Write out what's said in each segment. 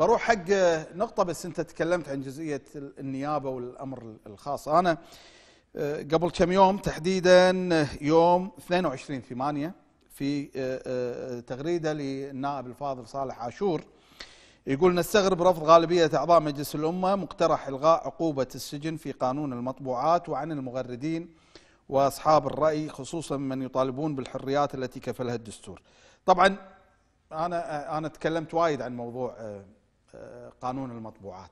بروح حق نقطة بس أنت تكلمت عن جزئية النيابة والأمر الخاص أنا آه، قبل كم يوم تحديدا يوم 22 8 في آه، آه، تغريدة للنائب الفاضل صالح عاشور يقول نستغرب رفض غالبية أعضاء مجلس الأمة مقترح إلغاء عقوبة السجن في قانون المطبوعات وعن المغردين وأصحاب الرأي خصوصا من يطالبون بالحريات التي كفلها الدستور طبعا أنا أنا تكلمت وايد عن موضوع آه، قانون المطبوعات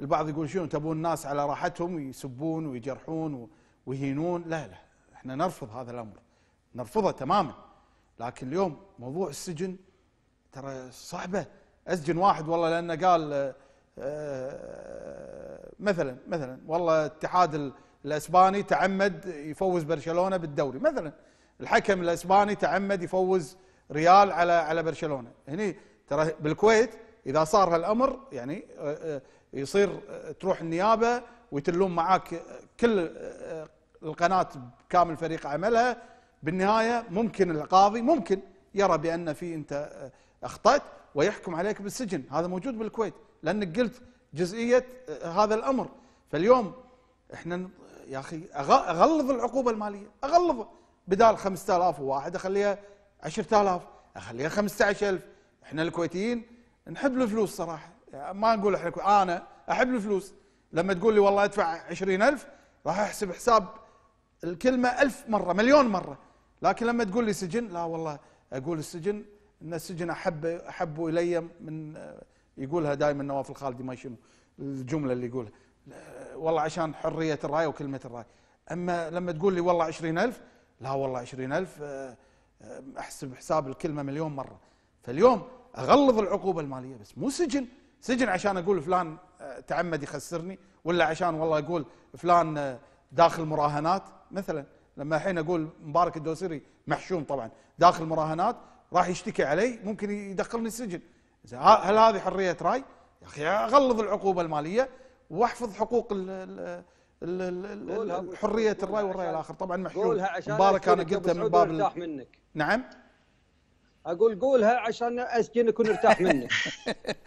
البعض يقول شنو تبون الناس على راحتهم يسبون ويجرحون ويهينون لا لا احنا نرفض هذا الامر نرفضه تماما لكن اليوم موضوع السجن ترى صعبه اسجن واحد والله لانه قال آه، آه، مثلا مثلا والله الاتحاد الاسباني تعمد يفوز برشلونه بالدوري مثلا الحكم الاسباني تعمد يفوز ريال على على برشلونه هني ترى بالكويت اذا صار هالامر يعني آه، آه، يصير آه، تروح النيابه ويتلون معاك كل القناه بكامل فريق عملها بالنهايه ممكن القاضي ممكن يرى بان في انت اخطات ويحكم عليك بالسجن هذا موجود بالكويت لانك قلت جزئيه هذا الامر فاليوم احنا يا اخي اغلظ العقوبه الماليه اغلظ بدال 5000 وواحد اخليها 10000 اخليها 15000 احنا الكويتيين نحب الفلوس صراحه يعني ما نقول احنا انا احب الفلوس لما تقول لي والله ادفع عشرين ألف راح احسب حساب الكلمه ألف مره مليون مره لكن لما تقول لي سجن لا والله اقول السجن ان السجن احب احب الي من يقولها دائما نواف الخالدي ما شنو الجمله اللي يقولها والله عشان حريه الراي وكلمه الراي اما لما تقول لي والله عشرين ألف لا والله عشرين ألف احسب حساب الكلمه مليون مره فاليوم اغلظ العقوبه الماليه بس مو سجن سجن عشان اقول فلان آه، تعمد يخسرني ولا عشان والله اقول فلان آه، داخل مراهنات مثلا لما الحين اقول مبارك الدوسري محشوم طبعا داخل مراهنات راح يشتكي علي ممكن يدخلني السجن هل هذه حريه راي يا اخي اغلظ العقوبه الماليه واحفظ حقوق الـ حريه الراي والراي الاخر طبعا محشوم مبارك انا قلتها من باب منك نعم اقول قولها عشان اسجنك ونرتاح منك